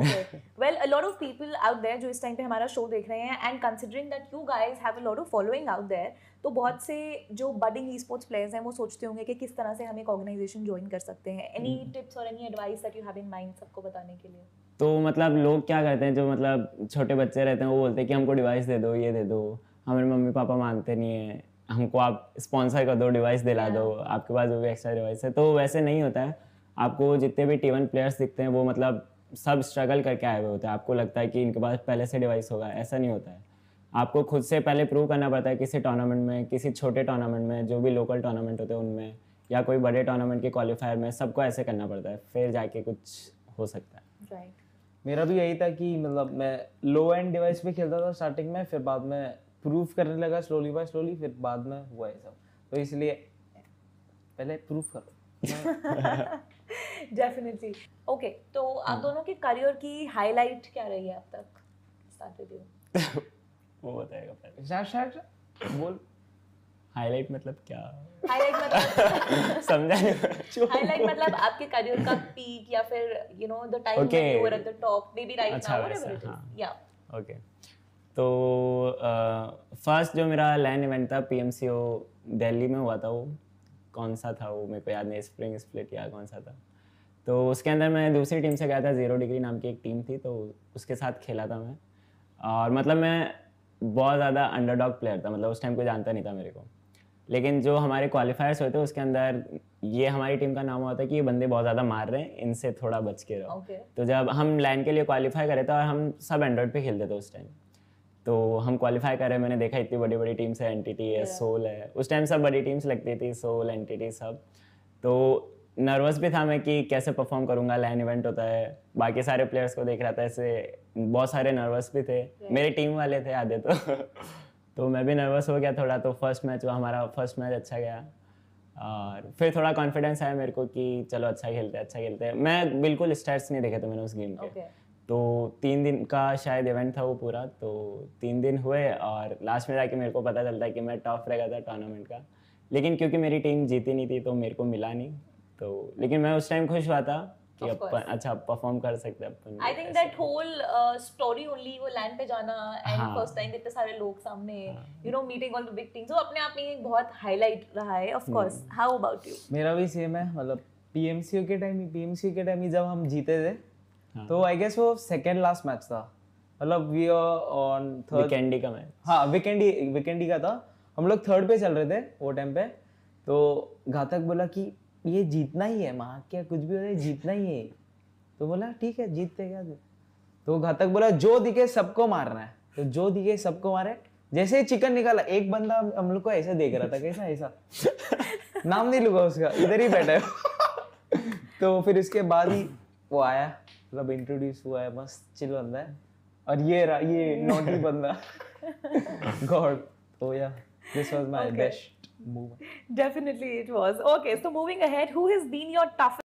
Well a lot of people out there जो इस time पे हमारा शो देख रहे हैं and considering that you guys have a lot of following out there तो बहुत से जो बडिंग ई स्पोर्ट्स प्लेयर्स हैं वो सोचते होंगे कि किस तरह से हम एक ऑर्गेनाइजेशन ज्वाइन कर सकते हैं एनी टिप्स और any advice that you have in mind सबको बताने के लिए तो मतलब लोग क्या करते हैं जो मतलब छोटे बच्चे रहते हैं वो बोलते हैं कि हमको डिवाइस दे दो ये दे दो हमारे मम्मी पापा मानते नहीं है हमको आप स्पॉन्सर कर दो डिवाइस दिला दो आपके पास जो भी एक्स्ट्रा डिवाइस है तो वैसे नहीं होता है आपको जितने भी टी वन प्लेयर्स दिखते हैं वो मतलब सब स्ट्रगल करके आए हुए होते हैं आपको लगता है कि इनके पास पहले से डिवाइस होगा ऐसा नहीं होता है आपको खुद से पहले प्रूव करना पड़ता है किसी टूर्नामेंट में किसी छोटे टूर्नामेंट में जो भी लोकल टूर्नामेंट होते हैं उनमें या कोई बड़े टूर्नामेंट के क्वालिफायर में सबको ऐसे करना पड़ता है फिर जाके कुछ हो सकता है right. मेरा भी तो यही था कि मतलब मैं लो एंड डिवाइस पे खेलता था स्टार्टिंग में फिर बाद में प्रूफ करने लगा स्लोली बाय स्लोली फिर बाद में हुआ ये सब तो इसलिए पहले प्रूफ करो डेफिनेटली ओके तो आप hmm. दोनों के करियर की हाईलाइट क्या रही है अब तक वो बताएगा पहले शायद शायद बोल हाईलाइट मतलब क्या हाईलाइट मतलब समझा नहीं हाईलाइट मतलब आपके करियर का पीक या फिर you know the time when you were at the top maybe right now whatever it is या ओके तो फर्स्ट जो मेरा लैंड इवेंट था पीएमसीओ दिल्ली में हुआ था वो कौन सा था वो मेरे को याद नहीं स्प्रिंग स्प्लिट या कौन सा था तो उसके अंदर मैं दूसरी टीम से गया था ज़ीरो डिग्री नाम की एक टीम थी तो उसके साथ खेला था मैं और मतलब मैं बहुत ज़्यादा अंडरडॉग प्लेयर था मतलब उस टाइम कोई जानता नहीं था मेरे को लेकिन जो हमारे क्वालिफायर्स होते उसके अंदर ये हमारी टीम का नाम होता है कि ये बंदे बहुत ज़्यादा मार रहे हैं इनसे थोड़ा बच के रहो okay. तो जब हम लाइन के लिए क्वालिफाई करे थे तो और हम सब एंड्रॉइड पे खेलते थे उस टाइम तो हम क्वालिफाई करे मैंने देखा इतनी बड़ी बड़ी टीम्स है एन है सोल है उस टाइम सब बड़ी टीम्स लगती थी सोल एन सब तो नर्वस भी था मैं कि कैसे परफॉर्म करूंगा लाइन इवेंट होता है बाकी सारे प्लेयर्स को देख रहा था ऐसे बहुत सारे नर्वस भी थे मेरे टीम वाले थे आधे तो तो मैं भी नर्वस हो गया थोड़ा तो फर्स्ट मैच वो हमारा फर्स्ट मैच अच्छा गया और फिर थोड़ा कॉन्फिडेंस आया मेरे को कि चलो अच्छा खेलते हैं अच्छा खेलते हैं मैं बिल्कुल स्टार्ट नहीं देखे थे मैंने उस गेम के तो तीन दिन का शायद इवेंट था वो पूरा तो तीन दिन हुए और लास्ट में जाके मेरे को पता चलता है कि मैं टॉप रह गया था टूर्नामेंट का लेकिन क्योंकि मेरी टीम जीती नहीं थी तो मेरे को मिला नहीं तो लेकिन मैं उस टाइम खुश हुआ था कि अपन अच्छा परफॉर्म कर सकते हैं अपन I think that whole story only वो लैंड पे जाना एंड फर्स्ट टाइम इतने सारे लोग सामने you know meeting all the big things वो अपने आप में एक बहुत हाईलाइट रहा है of course how about you मेरा भी सेम है मतलब पीएमसीओ के टाइम ही पीएमसीओ के टाइम ही जब हम जीते थे हाँ। तो आई गेस वो सेकंड लास्ट मैच था मतलब we are on third weekend का मैच हां वीकेंडी वीकेंडी का था हम लोग थर्ड पे चल रहे थे वो टाइम पे तो घातक बोला कि ये जीतना ही है माँ क्या कुछ भी हो रहा है जीतना ही है तो बोला ठीक है जीतते क्या तो घातक बोला जो दिखे सबको मारना है तो जो दिखे सबको मारे जैसे ही चिकन निकाला एक बंदा हम लोग को ऐसा देख रहा था कैसा ऐसा नाम नहीं लूंगा उसका इधर ही बैठा है तो फिर उसके बाद ही वो आया मतलब इंट्रोड्यूस हुआ है मस्त चिल बंदा है और ये रहा ये नॉटी बंदा गॉड तो yeah this was my best Definitely it was. Okay, so moving ahead, who has been your toughest?